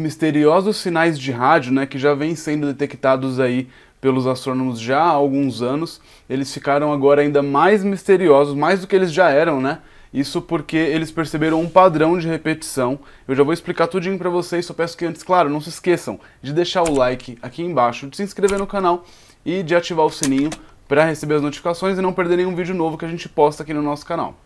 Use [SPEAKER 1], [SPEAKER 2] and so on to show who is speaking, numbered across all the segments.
[SPEAKER 1] misteriosos sinais de rádio, né, que já vêm sendo detectados aí pelos astrônomos já há alguns anos, eles ficaram agora ainda mais misteriosos, mais do que eles já eram, né? Isso porque eles perceberam um padrão de repetição. Eu já vou explicar tudinho para vocês, só peço que antes, claro, não se esqueçam de deixar o like aqui embaixo, de se inscrever no canal e de ativar o sininho para receber as notificações e não perder nenhum vídeo novo que a gente posta aqui no nosso canal.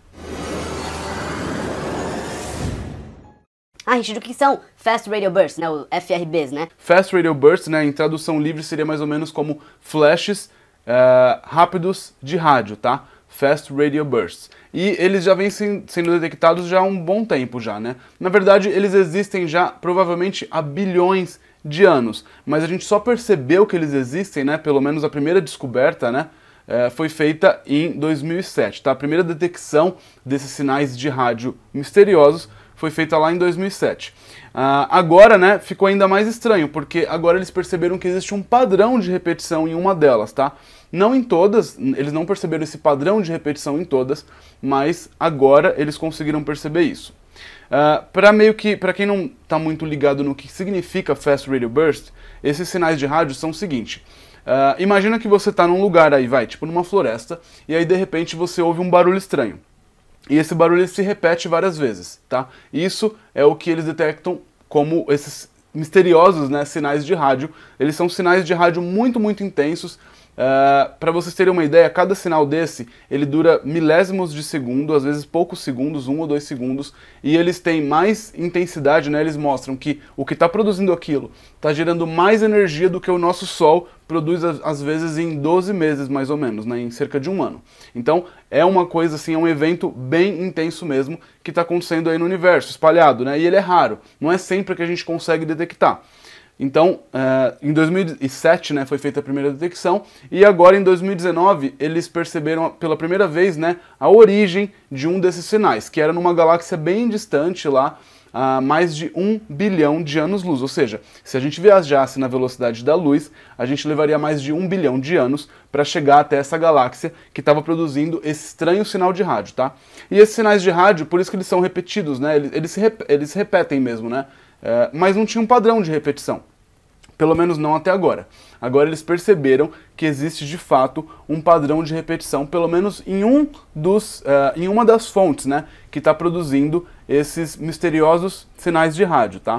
[SPEAKER 1] A ah, gente o que são Fast Radio Bursts, né? O FRBs, né? Fast Radio Bursts, né? Em tradução livre seria mais ou menos como flashes eh, rápidos de rádio, tá? Fast Radio Bursts. E eles já vêm sendo detectados já há um bom tempo já, né? Na verdade, eles existem já provavelmente há bilhões de anos, mas a gente só percebeu que eles existem, né? Pelo menos a primeira descoberta, né? É, foi feita em 2007, tá? A primeira detecção desses sinais de rádio misteriosos foi feita lá em 2007. Uh, ah, agora, né, ficou ainda mais estranho, porque agora eles perceberam que existe um padrão de repetição em uma delas, tá? Não em todas, eles não perceberam esse padrão de repetição em todas, mas agora eles conseguiram perceber isso. Uh, ah, para meio que, para quem não está muito ligado no que significa Fast Radio Burst, esses sinais de rádio são o seguinte: uh, imagina que você está num lugar aí, vai, tipo numa floresta, e aí de repente você ouve um barulho estranho. E esse barulho se repete várias vezes, tá? Isso é o que eles detectam como esses misteriosos né, sinais de rádio. Eles são sinais de rádio muito, muito intensos Uh, ah, para vocês terem uma ideia, cada sinal desse ele dura milésimos de segundo, às vezes poucos segundos, um ou dois segundos, e eles têm mais intensidade, né? Eles mostram que o que está produzindo aquilo está gerando mais energia do que o nosso Sol produz às vezes em 12 meses mais ou menos, né, em cerca de um ano. Então é uma coisa assim, é um evento bem intenso mesmo que está acontecendo aí no universo, espalhado, né? E ele é raro, não é sempre que a gente consegue detectar. Então, eh, em 2007, né, foi feita a primeira detecção e agora em 2019 eles perceberam pela primeira vez, né, a origem de um desses sinais, que era numa galáxia bem distante lá, a mais de um bilhão de anos-luz. Ou seja, se a gente viajasse na velocidade da luz, a gente levaria mais de um bilhão de anos para chegar até essa galáxia que estava produzindo esse estranho sinal de rádio, tá? E esses sinais de rádio, por isso que eles são repetidos, né? Eles, eles, rep eles se repetem mesmo, né? É, mas não tinha um padrão de repetição. Pelo menos não até agora. Agora eles perceberam que existe de fato um padrão de repetição, pelo menos em, um dos, uh, em uma das fontes né, que está produzindo esses misteriosos sinais de rádio. Tá?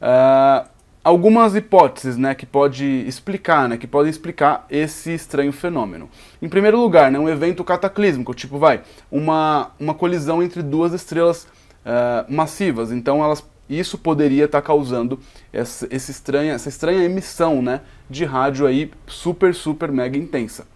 [SPEAKER 1] Uh, algumas hipóteses né, que pode explicar, né, que podem explicar esse estranho fenômeno. Em primeiro lugar, né, um evento cataclísmico, tipo vai, uma, uma colisão entre duas estrelas massivas. Então elas e isso poderia estar tá causando essa, essa, estranha, essa estranha emissão né, de rádio aí super, super mega intensa.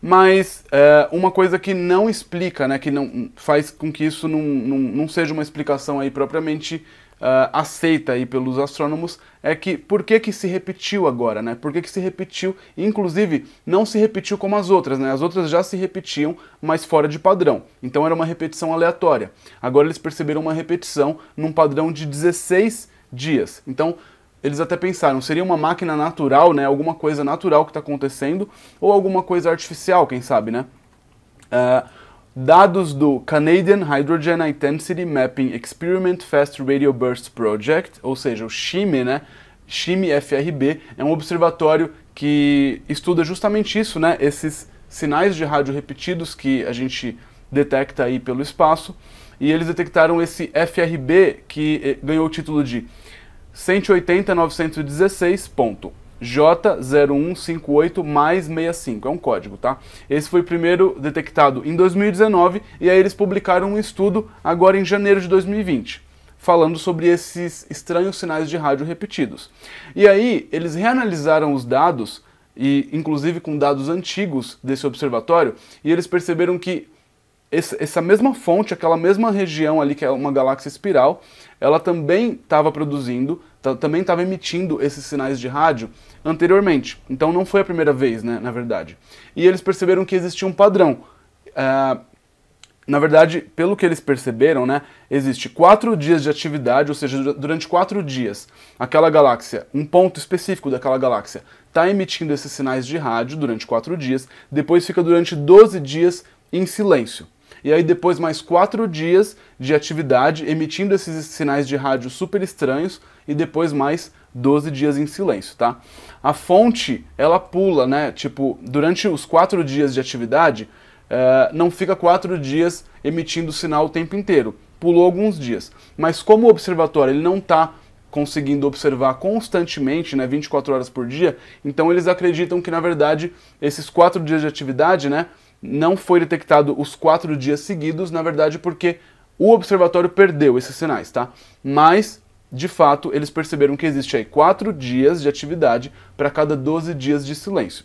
[SPEAKER 1] Mas é, uma coisa que não explica, né, que não faz com que isso não, não, não seja uma explicação aí propriamente Uh, aceita aí pelos astrônomos é que por que, que se repetiu agora, né? Por que, que se repetiu? Inclusive, não se repetiu como as outras, né? As outras já se repetiam, mas fora de padrão. Então era uma repetição aleatória. Agora eles perceberam uma repetição num padrão de 16 dias. Então, eles até pensaram, seria uma máquina natural, né? Alguma coisa natural que está acontecendo, ou alguma coisa artificial, quem sabe, né? Uh, dados do Canadian Hydrogen Intensity Mapping Experiment Fast Radio Burst Project, ou seja, o CHIME, né? CHIME FRB é um observatório que estuda justamente isso, né? Esses sinais de rádio repetidos que a gente detecta aí pelo espaço. E eles detectaram esse FRB que eh, ganhou o título de 180.916.J0158 mais 65, é um código, tá? Esse foi primeiro detectado em 2019 e aí eles publicaram um estudo agora em janeiro de 2020 falando sobre esses estranhos sinais de rádio repetidos. E aí, eles reanalisaram os dados, e inclusive com dados antigos desse observatório, e eles perceberam que essa mesma fonte, aquela mesma região ali que é uma galáxia espiral, ela também estava produzindo, também estava emitindo esses sinais de rádio anteriormente. Então não foi a primeira vez, né, na verdade. E eles perceberam que existia um padrão. Uh, na verdade, pelo que eles perceberam, né, existe quatro dias de atividade, ou seja, durante quatro dias, aquela galáxia, um ponto específico daquela galáxia, está emitindo esses sinais de rádio durante quatro dias, depois fica durante 12 dias em silêncio e aí depois mais quatro dias de atividade emitindo esses sinais de rádio super estranhos e depois mais 12 dias em silêncio, tá? A fonte, ela pula, né? Tipo, durante os quatro dias de atividade, uh, não fica quatro dias emitindo sinal o tempo inteiro. Pulou alguns dias. Mas como o observatório ele não está conseguindo observar constantemente, né, 24 horas por dia, então eles acreditam que, na verdade, esses quatro dias de atividade, né, não foi detectado os quatro dias seguidos, na verdade, porque o observatório perdeu esses sinais, tá? Mas, de fato, eles perceberam que existe aí quatro dias de atividade para cada 12 dias de silêncio.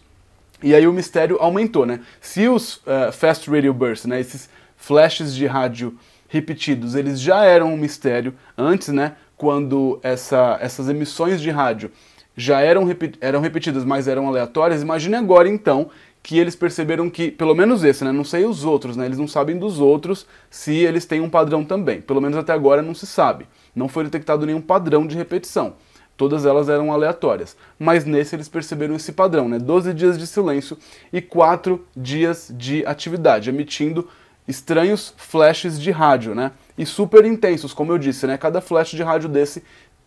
[SPEAKER 1] E aí o mistério aumentou, né? Se os uh, fast radio bursts, né, esses flashes de rádio repetidos, eles já eram um mistério antes, né, quando essa, essas emissões de rádio já eram, eram repetidas, mas eram aleatórias, imagine agora então que eles perceberam que, pelo menos esse, né? Não sei os outros, né? Eles não sabem dos outros se eles têm um padrão também. Pelo menos até agora não se sabe. Não foi detectado nenhum padrão de repetição. Todas elas eram aleatórias. Mas nesse eles perceberam esse padrão, né? 12 dias de silêncio e 4 dias de atividade, emitindo estranhos flashes de rádio, né? E super intensos, como eu disse, né? Cada flash de rádio desse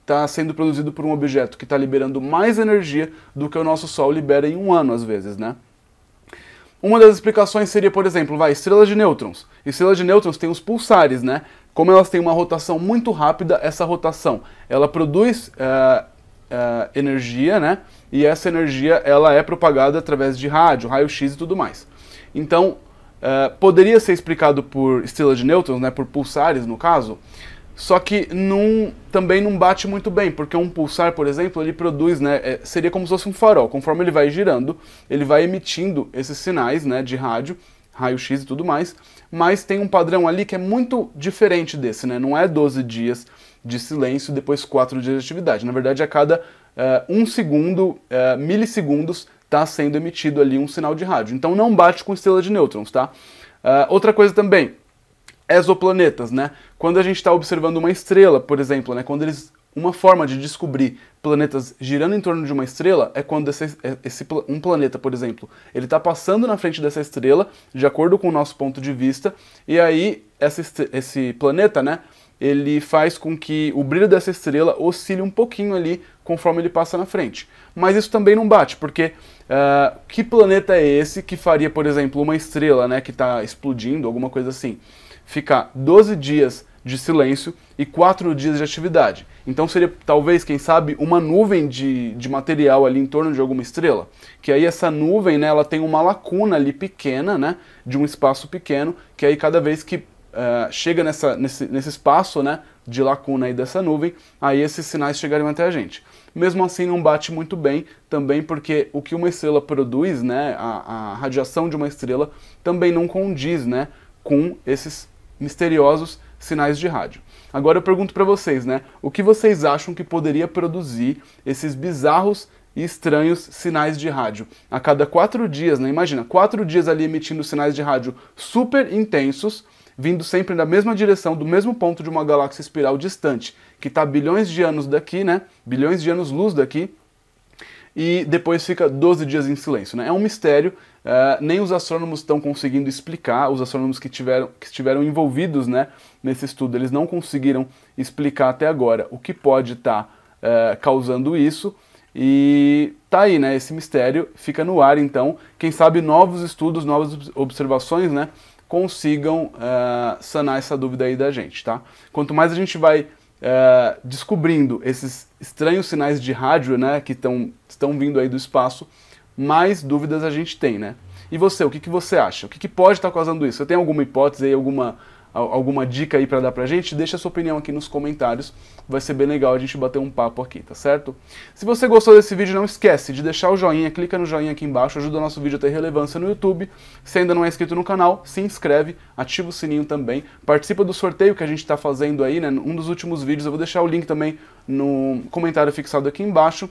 [SPEAKER 1] está sendo produzido por um objeto que está liberando mais energia do que o nosso Sol libera em um ano, às vezes, né? Uma das explicações seria, por exemplo, vai, estrelas de nêutrons. Estrelas de nêutrons têm os pulsares, né? Como elas têm uma rotação muito rápida, essa rotação, ela produz uh, uh, energia, né? E essa energia, ela é propagada através de rádio, raio-x e tudo mais. Então, uh, poderia ser explicado por estrelas de nêutrons, né? Por pulsares, no caso, só que num, também não bate muito bem, porque um pulsar, por exemplo, ele produz, né, é, seria como se fosse um farol. Conforme ele vai girando, ele vai emitindo esses sinais né, de rádio, raio-x e tudo mais, mas tem um padrão ali que é muito diferente desse, né? Não é 12 dias de silêncio depois 4 dias de atividade. Na verdade, a cada uh, um segundo, uh, milissegundos, está sendo emitido ali um sinal de rádio. Então não bate com estrela de nêutrons, tá? Uh, outra coisa também, exoplanetas, né? Quando a gente está observando uma estrela, por exemplo, né? Quando eles uma forma de descobrir planetas girando em torno de uma estrela é quando esse, é, esse um planeta, por exemplo, ele está passando na frente dessa estrela, de acordo com o nosso ponto de vista, e aí essa, esse planeta, né, ele faz com que o brilho dessa estrela oscile um pouquinho ali conforme ele passa na frente. Mas isso também não bate, porque uh, que planeta é esse que faria, por exemplo, uma estrela né, que está explodindo, alguma coisa assim? ficar 12 dias de silêncio e 4 dias de atividade. Então seria talvez, quem sabe, uma nuvem de, de material ali em torno de alguma estrela. Que aí essa nuvem, né, ela tem uma lacuna ali pequena, né, de um espaço pequeno, que aí cada vez que uh, chega nessa, nesse, nesse espaço, né, de lacuna aí dessa nuvem, aí esses sinais chegariam até a gente. Mesmo assim não bate muito bem, também porque o que uma estrela produz, né, a, a radiação de uma estrela, também não condiz, né, com esses misteriosos sinais de rádio. Agora eu pergunto para vocês, né? O que vocês acham que poderia produzir esses bizarros e estranhos sinais de rádio? A cada quatro dias, né? Imagina, quatro dias ali emitindo sinais de rádio super intensos, vindo sempre na mesma direção, do mesmo ponto de uma galáxia espiral distante, que está bilhões de anos daqui, né? Bilhões de anos luz daqui e depois fica 12 dias em silêncio. Né? É um mistério, uh, nem os astrônomos estão conseguindo explicar, os astrônomos que, tiveram, que estiveram envolvidos né, nesse estudo, eles não conseguiram explicar até agora o que pode estar tá, uh, causando isso. E tá aí, né? Esse mistério fica no ar, então. Quem sabe novos estudos, novas observações, né? Consigam uh, sanar essa dúvida aí da gente, tá? Quanto mais a gente vai é, descobrindo esses estranhos sinais de rádio, né, que tão, estão vindo aí do espaço, mais dúvidas a gente tem, né? E você, o que, que você acha? O que, que pode estar tá causando isso? Você tem alguma hipótese aí, alguma alguma dica aí para dar pra gente, deixa a sua opinião aqui nos comentários. Vai ser bem legal a gente bater um papo aqui, tá certo? Se você gostou desse vídeo, não esquece de deixar o joinha, clica no joinha aqui embaixo, ajuda o nosso vídeo a ter relevância no YouTube. Se ainda não é inscrito no canal, se inscreve, ativa o sininho também, participa do sorteio que a gente está fazendo aí, né? Um dos últimos vídeos, eu vou deixar o link também no comentário fixado aqui embaixo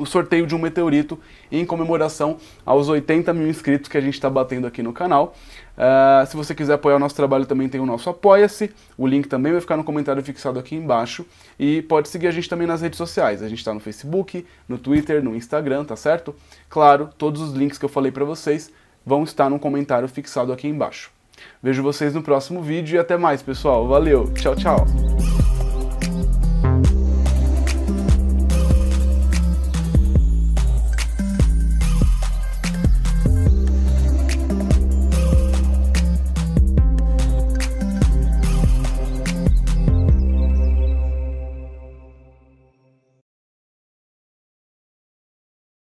[SPEAKER 1] o sorteio de um meteorito em comemoração aos 80 mil inscritos que a gente está batendo aqui no canal. Uh, se você quiser apoiar o nosso trabalho, também tem o nosso Apoia-se. O link também vai ficar no comentário fixado aqui embaixo. E pode seguir a gente também nas redes sociais. A gente está no Facebook, no Twitter, no Instagram, tá certo? Claro, todos os links que eu falei para vocês vão estar no comentário fixado aqui embaixo. Vejo vocês no próximo vídeo e até mais, pessoal. Valeu, tchau, tchau.